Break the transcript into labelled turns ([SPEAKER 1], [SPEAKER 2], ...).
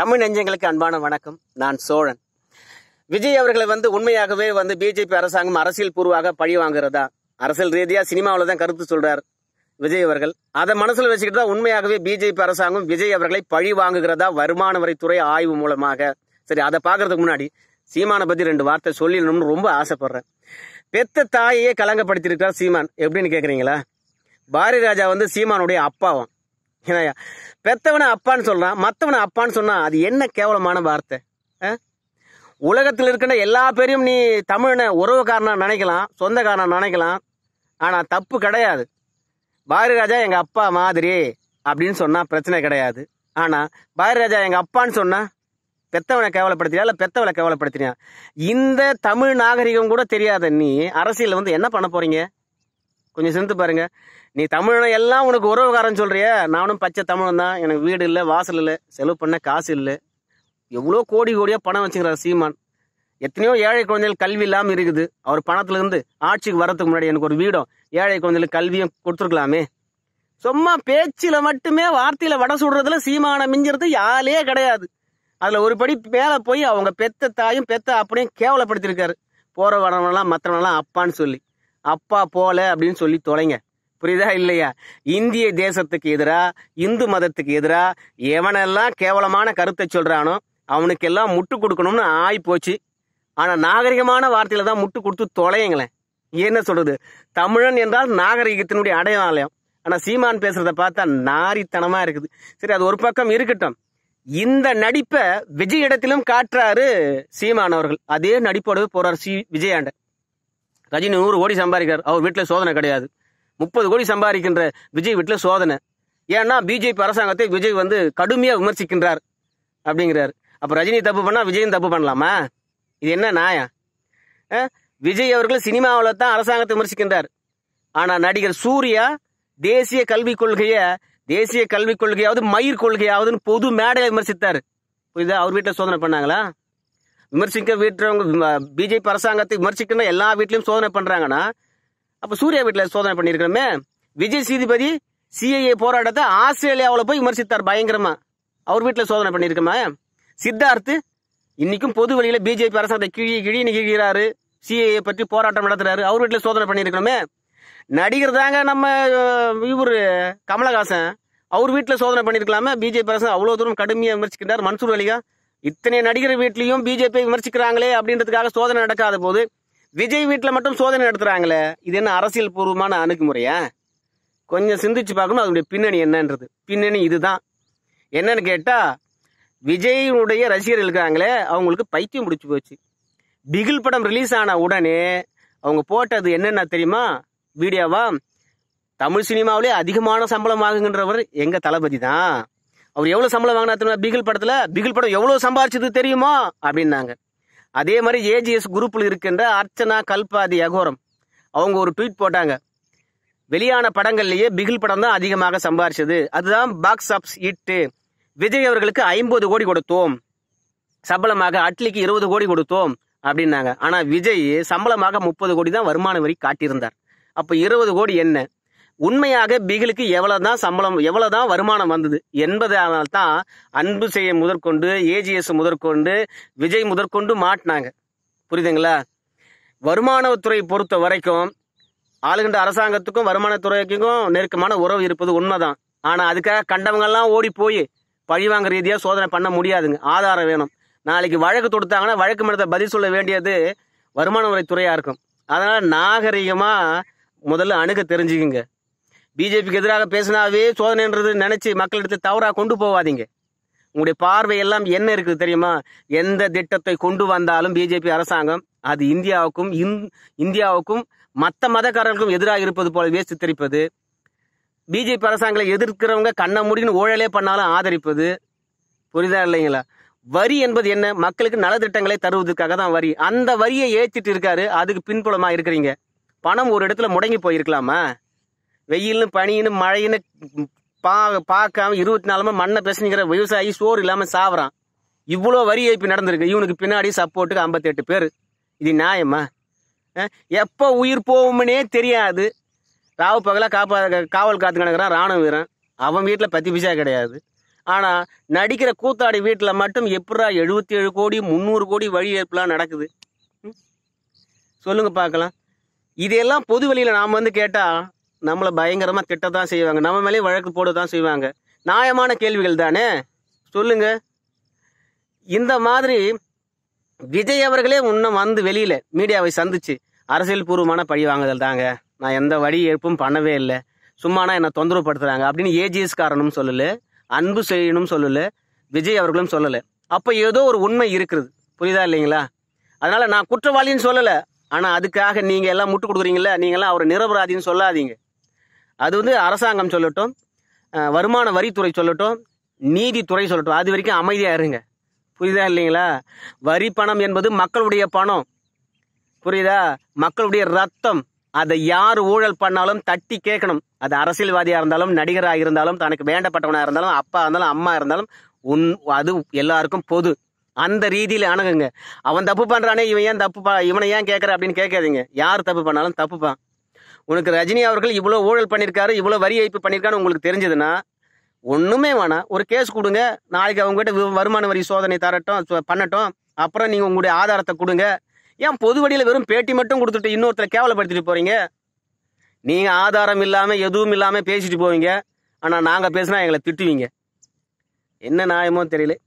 [SPEAKER 1] தமிழ் நெஞ்சங்களுக்கு அன்பான வணக்கம் நான் சோழன் விஜய் அவர்களை வந்து உண்மையாகவே வந்து பிஜேபி அரசாங்கம் அரசியல் பூர்வாக பழி வாங்குறதா அரசியல் ரீதியா சினிமாவில் தான் கருத்து சொல்றார் விஜய் அவர்கள் அதை மனசில் வச்சுக்கிட்டு தான் உண்மையாகவே பிஜேபி அரசாங்கம் விஜய் அவர்களை பழி வாங்குகிறதா வருமான வரித்துறை ஆய்வு மூலமாக சரி அதை பாக்குறதுக்கு முன்னாடி சீமானை பத்தி ரெண்டு வார்த்தை சொல்லிடணும்னு ரொம்ப ஆசைப்படுறேன் பெத்த தாயையே கலங்கப்படுத்தியிருக்கிறார் சீமான் எப்படின்னு கேட்குறீங்களா பாரதி ராஜா வந்து சீமானுடைய அப்பாவும் ஏன்னா பெத்தவனை அப்பான்னு சொல்கிறான் மற்றவனை அப்பான்னு சொன்னால் அது என்ன கேவலமான வார்த்தை உலகத்தில் இருக்கின்ற எல்லா பேரையும் நீ தமிழனை உறவுக்காரனாக நினைக்கலாம் சொந்தக்காரனாக நினைக்கலாம் ஆனால் தப்பு கிடையாது பாரதிராஜா எங்கள் அப்பா மாதிரி அப்படின்னு சொன்னால் பிரச்சனை கிடையாது ஆனால் பாரதிராஜா எங்கள் அப்பான்னு சொன்னால் பெத்தவனை கேவலப்படுத்தியா இல்லை பெத்தவளை கேவலப்படுத்தினியா இந்த தமிழ் நாகரிகம் கூட தெரியாத நீ அரசியல் வந்து என்ன பண்ண போறீங்க கொஞ்சம் சிந்து பாருங்க நீ தமிழன எல்லாம் உனக்கு உறவுகாரம் சொல்றிய நானும் பச்சை தமிழன் தான் எனக்கு வீடு இல்லை வாசல் இல்லை செலவு பண்ண காசு இல்லை எவ்வளோ கோடி கோடியாக பணம் வச்சுக்கிறார் சீமான் எத்தனையோ ஏழை குழந்தைகள் கல்வி இல்லாமல் இருக்குது அவர் பணத்துலேருந்து ஆட்சிக்கு வரதுக்கு முன்னாடி எனக்கு ஒரு வீடும் ஏழை குழந்தைகள் கல்வியும் கொடுத்துருக்கலாமே சும்மா பேச்சில் மட்டுமே வார்த்தையில் வடை சுடுறதுல சீமானை மிஞ்சிறது யாலே கிடையாது அதில் ஒரு படி மேலே போய் அவங்க பெத்த தாயும் பெத்த அப்படியும் கேவலப்படுத்தியிருக்காரு போகிற வரவனெல்லாம் மற்றவனெல்லாம் அப்பான்னு சொல்லி அப்பா போல அப்படின்னு சொல்லி தொலைங்க புரியுதா இல்லையா இந்திய தேசத்துக்கு எதிராக இந்து மதத்துக்கு எதிராக எவனெல்லாம் கேவலமான கருத்தை சொல்கிறானோ அவனுக்கெல்லாம் முட்டு கொடுக்கணும்னு ஆய் போச்சு ஆனால் நாகரிகமான வார்த்தையில தான் முட்டு கொடுத்து தொலையுங்களேன் என்ன சொல்கிறது தமிழன் என்றால் நாகரிகத்தினுடைய அடையாளம் ஆனால் சீமான் பேசுகிறத பார்த்தா நாரித்தனமாக இருக்குது சரி அது ஒரு பக்கம் இருக்கட்டும் இந்த நடிப்பை விஜய் இடத்திலும் காட்டுறாரு சீமான் அவர்கள் அதே நடிப்போடு போகிறார் சி விஜயாண்டன் ரஜினி நூறு கோடி சம்பாதிக்கிறார் அவர் வீட்டில் சோதனை கிடையாது முப்பது கோடி சம்பாதிக்கின்ற விஜய் வீட்டில் சோதனை ஏன்னா பிஜேபி அரசாங்கத்தை விஜய் வந்து கடுமையாக விமர்சிக்கின்றார் அப்படிங்கிறார் அப்போ ரஜினி தப்பு பண்ணால் விஜயும் தப்பு பண்ணலாமா இது என்ன நாயா விஜய் அவர்கள் சினிமாவில் தான் அரசாங்கத்தை விமர்சிக்கின்றார் ஆனால் நடிகர் சூர்யா தேசிய கல்விக் கொள்கையை தேசிய கல்விக் கொள்கையாவது மயிர் கொள்கையாவதுன்னு பொது மேடையை விமர்சித்தார் புரியுதா அவர் வீட்டில் சோதனை பண்ணாங்களா விமர்சிக்க வீட்டுறவங்க பிஜேபி அரசாங்கத்தை விமர்சிக்கணும் எல்லா வீட்லயும் சோதனை பண்ணுறாங்கன்னா அப்போ சூர்யா வீட்டில் சோதனை பண்ணியிருக்கணுமே விஜய் சீதிபதி சிஐஏ போராட்டத்தை ஆஸ்திரேலியாவில் போய் விமர்சித்தார் பயங்கரமா அவர் வீட்டில் சோதனை பண்ணியிருக்கோமா சித்தார்த்து இன்னைக்கும் பொது வழியில் பிஜேபி அரசாங்கத்தை கிழி கிழின்னு கிழிகிறாரு சிஏஏ பற்றி போராட்டம் நடத்துறாரு அவர் வீட்டில் சோதனை பண்ணியிருக்கணுமே நடிகர் தாங்க நம்ம இவர் கமலஹாசன் அவர் வீட்டில் சோதனை பண்ணியிருக்கலாமே பிஜேபி அரசு அவ்வளோ தூரம் கடுமையாக விமர்சிக்கின்றார் மன்சூர் அலிகா இத்தனை நடிகர் வீட்லயும் பிஜேபி விமர்சிக்கிறாங்களே அப்படின்றதுக்காக சோதனை நடக்காத போது விஜய் வீட்டில் மட்டும் சோதனை நடத்துகிறாங்களே இது என்ன அரசியல் பூர்வமான அணுகுமுறையா கொஞ்சம் சிந்திச்சு பார்க்கணும் அதனுடைய பின்னணி என்னன்றது பின்னணி இதுதான் என்னன்னு கேட்டால் விஜயினுடைய ரசிகர் இருக்காங்களே அவங்களுக்கு பைத்தியம் பிடிச்சி போச்சு பிகில் படம் ரிலீஸ் ஆன உடனே அவங்க போட்டது என்னென்ன தெரியுமா வீடியோவா தமிழ் சினிமாவிலே அதிகமான சம்பளம் ஆகுங்கன்றவர் எங்கள் தளபதி தான் அவர் எவ்வளோ சம்பளம் வாங்கினா பிகில் படத்தில் பிகில் படம் எவ்வளோ சம்பாரிச்சது தெரியுமா அப்படின்னாங்க அதே மாதிரி ஏஜிஎஸ் குரூப்பில் இருக்கின்ற அர்ச்சனா கல்பாதி அகோரம் அவங்க ஒரு ட்வீட் போட்டாங்க வெளியான படங்கள்லேயே பிகில் படம் தான் அதிகமாக சம்பாரிச்சது அதுதான் பாக்ஸ் ஆப்ஸ் இட்டு விஜய் அவர்களுக்கு ஐம்பது கோடி கொடுத்தோம் சம்பளமாக அட்லிக்கு இருபது கோடி கொடுத்தோம் அப்படின்னாங்க ஆனால் விஜய் சம்பளமாக முப்பது கோடி தான் வருமான வரி காட்டியிருந்தார் அப்போ இருபது கோடி என்ன உண்மையாக பிகிலுக்கு எவ்வளவுதான் சம்பளம் எவ்வளவுதான் வருமானம் வந்தது என்பதனால் தான் அன்பு செய்ய முதற்கொண்டு ஏஜிஎஸ் முதற்கொண்டு விஜய் முதற்கொண்டு மாட்டினாங்க புரியுதுங்களா வருமானத்துறை பொறுத்த வரைக்கும் ஆளுகின்ற அரசாங்கத்துக்கும் வருமானத்துறைக்கும் நெருக்கமான உறவு இருப்பது உண்மைதான் ஆனால் அதுக்காக கண்டவங்கள்லாம் ஓடி போய் பழிவாங்க ரீதியாக சோதனை பண்ண முடியாதுங்க ஆதாரம் வேணும் நாளைக்கு வழக்கு தொடுத்தாங்கன்னா வழக்கு மனத்தை பதில் சொல்ல வேண்டியது வருமான வரித்துறையாக இருக்கும் அதனால் நாகரிகமாக முதல்ல அணுக தெரிஞ்சுக்குங்க பிஜேபிக்கு எதிராக பேசினாவே சோதனைன்றது நினச்சி மக்களிடத்தை தவறாக கொண்டு போவாதீங்க உங்களுடைய பார்வை எல்லாம் என்ன இருக்குது தெரியுமா எந்த திட்டத்தை கொண்டு வந்தாலும் பிஜேபி அரசாங்கம் அது இந்தியாவுக்கும் இந்தியாவுக்கும் மற்ற மதக்காரர்களுக்கும் எதிராக இருப்பது போலவே சித்தரிப்பது பிஜேபி அரசாங்கத்தை எதிர்க்கிறவங்க கண்ண முடின்னு ஊழலே பண்ணாலும் ஆதரிப்பது புரிதா இல்லைங்களா வரி என்பது என்ன மக்களுக்கு நலத்திட்டங்களை தருவதற்காக தான் வரி அந்த வரியை ஏற்றிட்டு இருக்காரு அதுக்கு பின்புலமா இருக்கிறீங்க பணம் ஒரு இடத்துல முடங்கி போயிருக்கலாமா வெயில்னு பனின்னு மழைன்னு பா பார்க்காம இருபத்தி நாலு மண்ணை பிசைஞ்சிக்கிற விவசாயி சோறு இல்லாமல் சாவறான் இவ்வளோ வரி ஏய்ப்பு நடந்திருக்கு இவனுக்கு பின்னாடி சப்போர்ட்டுக்கு ஐம்பத்தெட்டு பேர் இது நியாயமா எப்போ உயிர் போகும்னே தெரியாது ராவு பகலாக காப்பா காவல் காத்து கிடக்கிறான் ராணுவ வீரன் அவன் வீட்டில் பத்தி பிசா கிடையாது ஆனால் நடிக்கிற கூத்தாடி வீட்டில் மட்டும் எப்படா எழுபத்தி ஏழு கோடி முந்நூறு கோடி வழி ஏற்பெல்லாம் நடக்குது சொல்லுங்கள் பார்க்கலாம் இதையெல்லாம் பொது நாம் வந்து கேட்டால் நம்மளை பயங்கரமாக திட்டத்தான் செய்வாங்க நம்ம மேலே வழக்கு போட தான் செய்வாங்க நியாயமான கேள்விகள் தானே சொல்லுங்க இந்த மாதிரி விஜய் அவர்களே இன்னும் வந்து வெளியில் மீடியாவை சந்திச்சு அரசியல் பூர்வமான பழி வாங்குதல் தாங்க நான் எந்த வழி ஏற்பும் பண்ணவே இல்லை சும்மானா என்னை தொந்தரவு படுத்துறாங்க அப்படின்னு ஏஜிஎஸ் காரணம் சொல்லல அன்பு செய்யணும் சொல்லல விஜய் அவர்களும் சொல்லலை அப்போ ஏதோ ஒரு உண்மை இருக்குது புரியுதா இல்லைங்களா அதனால நான் குற்றவாளின்னு சொல்லலை ஆனால் அதுக்காக நீங்கள் எல்லாம் முட்டு கொடுக்குறீங்களா எல்லாம் அவர் நிரபராதின்னு சொல்லாதீங்க அது வந்து அரசாங்கம் சொல்லட்டும் வருமான வரித்துறை சொல்லட்டும் நீதித்துறை சொல்லட்டும் அது வரைக்கும் அமைதியாக இருங்க புரியுதா இல்லைங்களா வரி பணம் என்பது மக்களுடைய பணம் புரியுதா மக்களுடைய ரத்தம் அதை யார் ஊழல் பண்ணாலும் தட்டி கேட்கணும் அது அரசியல்வாதியாக இருந்தாலும் நடிகராக இருந்தாலும் தனக்கு வேண்டப்பட்டவனாக இருந்தாலும் அப்பா இருந்தாலும் அம்மா இருந்தாலும் உன் அது எல்லாருக்கும் பொது அந்த ரீதியில் அணுகுங்க அவன் தப்பு பண்ணுறானே இவன் ஏன் தப்பு இவனை ஏன் கேட்குற அப்படின்னு கேட்காதீங்க யார் தப்பு பண்ணாலும் தப்புப்பான் உனக்கு ரஜினி அவர்கள் இவ்வளோ ஊழல் பண்ணியிருக்காரு இவ்வளோ வரி ஏய்ப்பு பண்ணியிருக்கான்னு உங்களுக்கு தெரிஞ்சதுன்னா ஒன்றுமே வேணாம் ஒரு கேஸ் கொடுங்க நாளைக்கு அவங்ககிட்ட வருமான வரி சோதனை தரட்டும் பண்ணட்டும் அப்புறம் நீங்கள் உங்களுடைய ஆதாரத்தை கொடுங்க ஏன் பொது வழியில் வெறும் பேட்டி மட்டும் கொடுத்துட்டு இன்னொருத்தர் கேவலப்படுத்திட்டு போகிறீங்க நீங்கள் ஆதாரம் இல்லாமல் எதுவும் இல்லாமல் பேசிட்டு போவீங்க ஆனால் நாங்கள் பேசுனா எங்களை திட்டுவீங்க என்ன நியாயமோ தெரியல